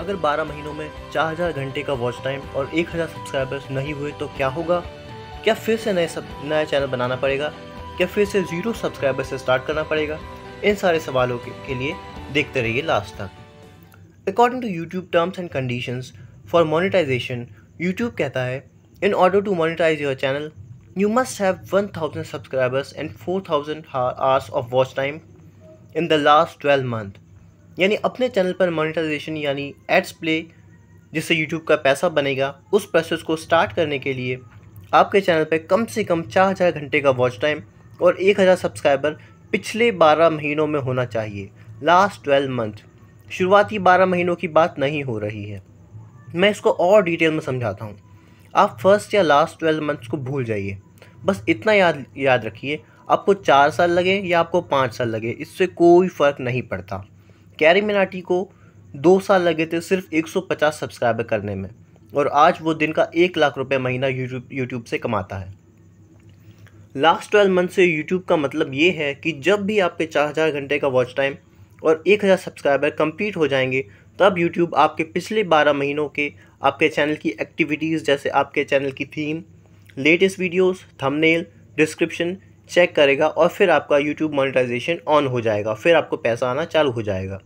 अगर 12 महीनों में 4000 घंटे का वॉच टाइम और 1000 सब्सक्राइबर्स नहीं हुए तो क्या होगा क्या फिर से नए सब नया चैनल बनाना पड़ेगा क्या फिर से ज़ीरो सब्सक्राइबर से स्टार्ट करना पड़ेगा इन सारे सवालों के, के लिए देखते रहिए लास्ट तक according to YouTube terms and conditions for monetisation YouTube कहता है in order to monetise your channel have one thousand subscribers and four thousand hours of watch time in the last twelve month यानी अपने channel पर monetization यानी ads play जिससे YouTube का पैसा बनेगा उस प्रोसेस को स्टार्ट करने के लिए आपके चैनल पर कम से कम चार हज़ार घंटे का वॉच टाइम और एक हज़ार सब्सक्राइबर पिछले बारह महीनों में होना चाहिए लास्ट ट्वेल्व मंथ शुरुआती बारह महीनों की बात नहीं हो रही है मैं इसको और डिटेल में समझाता हूँ आप फर्स्ट या लास्ट ट्वेल्व मंथ्स को भूल जाइए बस इतना याद याद रखिए आपको चार साल लगे या आपको पाँच साल लगे इससे कोई फ़र्क नहीं पड़ता कैरी मिनाटी को दो साल लगे थे सिर्फ 150 सब्सक्राइबर करने में और आज वो दिन का एक लाख रुपए महीना यूट्यूब यूट्यूब से कमाता है लास्ट ट्वेल्व मंथ से यूट्यूब का मतलब ये है कि जब भी आपके चार हज़ार घंटे का वॉच टाइम और एक हज़ार सब्सक्राइबर कंप्लीट हो जाएंगे तब यूट्यूब आपके पिछले बारह महीनों के आपके चैनल की एक्टिविटीज़ जैसे आपके चैनल की theme latest videos, thumbnail, description check करेगा और फिर आपका यूट्यूब मोनिटाइजेशन ऑन हो जाएगा फिर आपको पैसा आना चालू हो जाएगा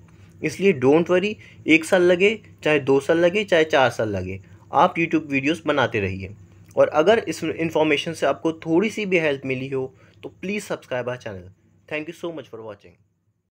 इसलिए डोंट वरी एक साल लगे चाहे दो साल लगे चाहे चार साल लगे आप यूट्यूब वीडियोस बनाते रहिए और अगर इस इन्फॉर्मेशन से आपको थोड़ी सी भी हेल्प मिली हो तो please subscribe our channel thank you so much for watching